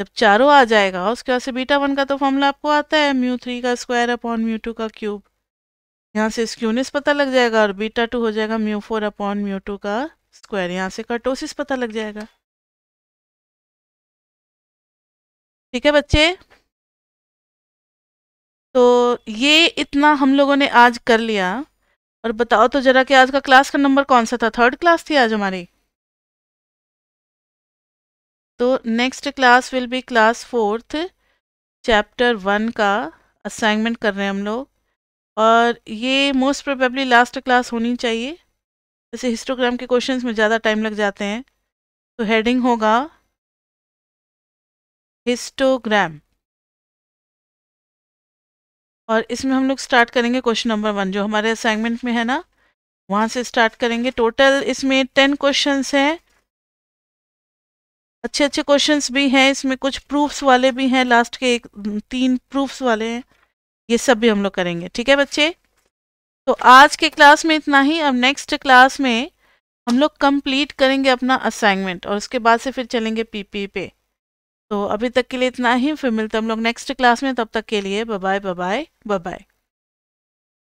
जब चारों आ जाएगा उसके बाद से बीटा वन का तो फॉर्मूला आपको आता है म्यू थ्री का स्क्वायर अपॉन म्यू टू का क्यूब यहाँ से स्क्यूनिस पता लग जाएगा और बीटा टू हो जाएगा mu four upon mu two का स्क्वायर यहाँ से कर्टोसिस पता लग जाएगा ठीक है बच्चे तो ये इतना हम लोगों ने आज कर लिया और बताओ तो जरा कि आज का क्लास का नंबर कौन सा था थर्ड क्लास थी आज हमारी तो next class will be class fourth chapter one का असाइनमेंट कर रहे हैं हम लोग और ये मोस्ट प्रोबेबली लास्ट क्लास होनी चाहिए जैसे हिस्टोग्राम के क्वेश्चंस में ज़्यादा टाइम लग जाते हैं तो हेडिंग होगा हिस्टोग्राम और इसमें हम लोग स्टार्ट करेंगे क्वेश्चन नंबर वन जो हमारे असाइनमेंट में है ना वहाँ से स्टार्ट करेंगे टोटल इसमें टेन क्वेश्चंस हैं अच्छे अच्छे क्वेश्चंस भी हैं इसमें कुछ प्रूफ्स वाले भी हैं लास्ट के एक तीन प्रूफ्स वाले हैं ये सब भी हम लोग करेंगे ठीक है बच्चे तो आज के क्लास में इतना ही अब नेक्स्ट क्लास में हम लोग कंप्लीट करेंगे अपना असाइनमेंट और उसके बाद से फिर चलेंगे पीपी पे तो अभी तक के लिए इतना ही फिर मिलते हम लोग नेक्स्ट क्लास में तब तक के लिए बाय बाय बाय बाय